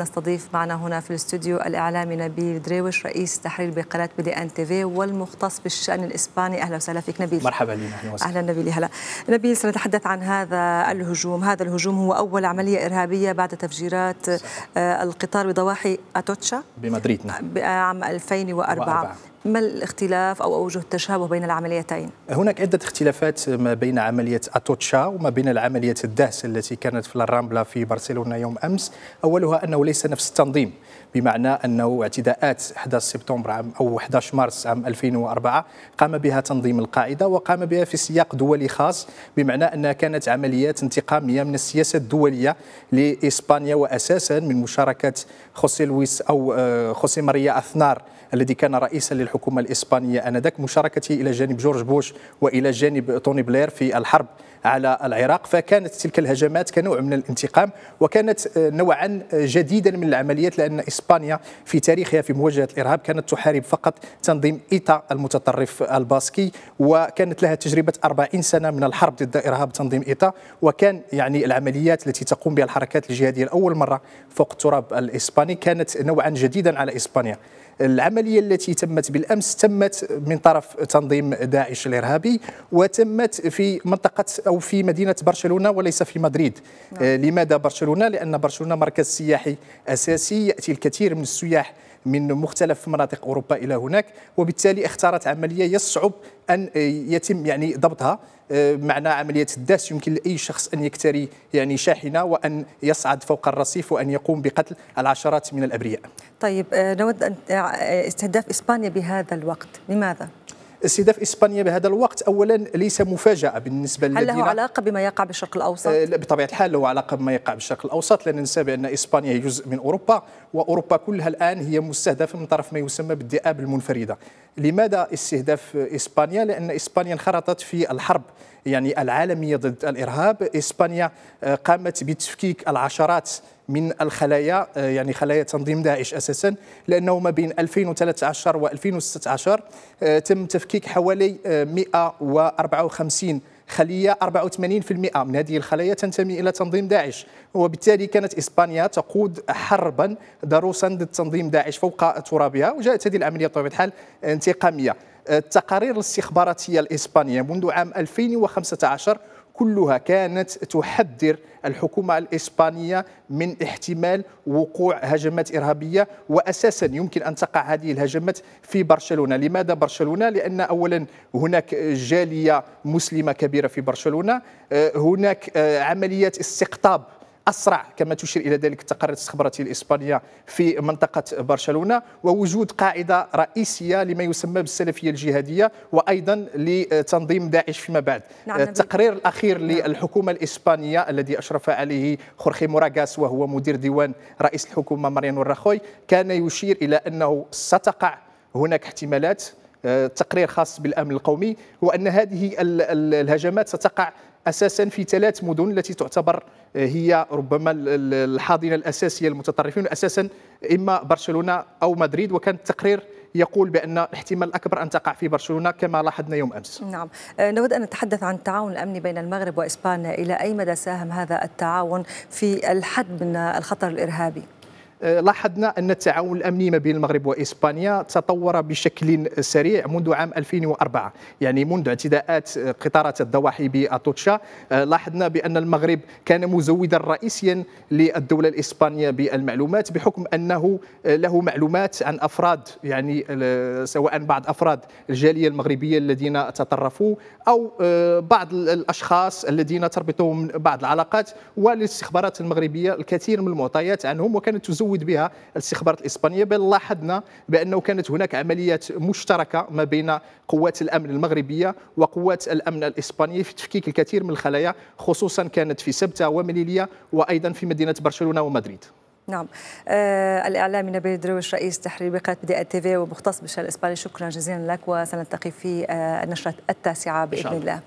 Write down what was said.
نستضيف معنا هنا في الاستوديو الاعلامي نبيل دريوش رئيس تحرير بقناه دي ان تي في والمختص بالشان الاسباني اهلا وسهلا فيك نبيل مرحبا بك اهلا وسهلا اهلا نبيل هلا نبيل سنتحدث عن هذا الهجوم هذا الهجوم هو اول عمليه ارهابيه بعد تفجيرات صح. آه، القطار بضواحي اتوتشا بمدريد نعم عام 2004 وأربعة. ما الاختلاف أو أوجه التشابه بين العمليتين؟ هناك عدة اختلافات ما بين عملية أتوتشا وما بين عمليه الدهس التي كانت في الرامبلا في برشلونة يوم أمس أولها أنه ليس نفس التنظيم بمعنى أنه اعتداءات 11 سبتمبر عام أو 11 مارس عام 2004 قام بها تنظيم القاعدة وقام بها في سياق دولي خاص بمعنى أنها كانت عمليات انتقامية من السياسة الدولية لإسبانيا وأساسا من مشاركة خوسي لويس أو آه، خوسي ماريا أثنار الذي كان رئيسا للحكومة الحكومة الإسبانية آنذاك مشاركتي إلى جانب جورج بوش وإلى جانب توني بلير في الحرب على العراق فكانت تلك الهجمات كنوع من الانتقام وكانت آه، نوعا جديدا من العمليات لأن إسبانيا في تاريخها في مواجهة الإرهاب كانت تحارب فقط تنظيم إيتا المتطرف الباسكي وكانت لها تجربة 40 سنة من الحرب ضد إرهاب تنظيم إيتا وكان يعني العمليات التي تقوم بها الحركات الجهادية لأول مرة فوق التراب الإسباني كانت نوعا جديدا على إسبانيا العملية التي تمت بالأمس تمت من طرف تنظيم داعش الإرهابي وتمت في منطقة أو في مدينة برشلونة وليس في مدريد نعم. لماذا برشلونة؟ لأن برشلونة مركز سياحي أساسي يأتي الكثير من السياح من مختلف مناطق اوروبا الى هناك وبالتالي اختارت عمليه يصعب ان آه، يتم يعني ضبطها آه، معنى عملية الداس يمكن لأي شخص أن يكتري يعني شاحنة وأن يصعد فوق الرصيف وأن يقوم بقتل العشرات من الأبرياء طيب آه، نود أن استهداف إسبانيا بهذا الوقت لماذا؟ استهداف اسبانيا بهذا الوقت اولا ليس مفاجاه بالنسبه هل له علاقه بما يقع بالشرق الاوسط؟ آه، بطبيعه الحال له علاقه بما يقع بالشرق الاوسط لا ننسى بان اسبانيا هي جزء من اوروبا واوروبا كلها الان هي مستهدفه من طرف ما يسمى بالذئاب المنفرده. لماذا استهداف اسبانيا؟ لان اسبانيا انخرطت في الحرب يعني العالميه ضد الارهاب، اسبانيا آه، قامت بتفكيك العشرات من الخلايا آه، يعني خلايا تنظيم داعش اساسا لانه ما بين 2013 و2016 آه، تم تفكيك حوالي 154 آه، خلية 84% من هذه الخلايا تنتمي إلى تنظيم داعش وبالتالي كانت إسبانيا تقود حربا ضروسا ضد تنظيم داعش فوق ترابها وجاءت هذه العملية بطبيعة الحال انتقامية التقارير الاستخباراتية الإسبانية منذ عام 2015 كلها كانت تحذر الحكومة الإسبانية من احتمال وقوع هجمات إرهابية وأساسا يمكن أن تقع هذه الهجمات في برشلونة لماذا برشلونة؟ لأن أولا هناك جالية مسلمة كبيرة في برشلونة آه، هناك آه، عمليات استقطاب اسرع كما تشير الى ذلك التقارير الاستخباراتيه الاسبانيه في منطقه برشلونه ووجود قاعده رئيسيه لما يسمى بالسلفيه الجهاديه وايضا لتنظيم داعش فيما بعد نعم التقرير آه، نبي. الاخير نعم. للحكومه الاسبانيه الذي اشرف عليه خورخي موراغاس وهو مدير ديوان رئيس الحكومه ماريانو راخوي كان يشير الى انه ستقع هناك احتمالات آه، تقرير خاص بالامن القومي هو ان هذه الهجمات ستقع اساسا في ثلاث مدن التي تعتبر آه، هي ربما الحاضنه الاساسيه للمتطرفين اساسا اما برشلونه او مدريد وكان التقرير يقول بان الاحتمال الاكبر ان تقع في برشلونه كما لاحظنا يوم امس. نعم، آه، نود ان نتحدث عن التعاون الامني بين المغرب واسبانيا، الى اي مدى ساهم هذا التعاون في الحد من الخطر الارهابي؟ آه، لاحظنا أن التعاون الأمني ما بين المغرب وإسبانيا تطور بشكل سريع منذ عام 2004 يعني منذ اعتداءات آه، قطارات الضواحي بأتوتشا آه، لاحظنا بأن المغرب كان مزودا رئيسيا للدولة الإسبانية بالمعلومات بحكم أنه له معلومات عن أفراد يعني سواء بعض أفراد الجالية المغربية الذين تطرفوا أو بعض الأشخاص الذين تربطهم بعض العلاقات والاستخبارات المغربية الكثير من المعطيات عنهم وكانت تزود تزود بها الاستخبارات الاسبانيه بل لاحظنا بانه كانت هناك عمليات مشتركه ما بين قوات الامن المغربيه وقوات الامن الاسبانيه في تفكيك الكثير من الخلايا خصوصا كانت في سبته ومليليه وايضا في مدينه برشلونه ومدريد نعم آه الإعلامي نبيل درويش رئيس تحرير بقناة بداية تي في ومختص بالشأن الإسباني شكرا جزيلا لك وسنلتقي في آه النشرة التاسعة بإذن الله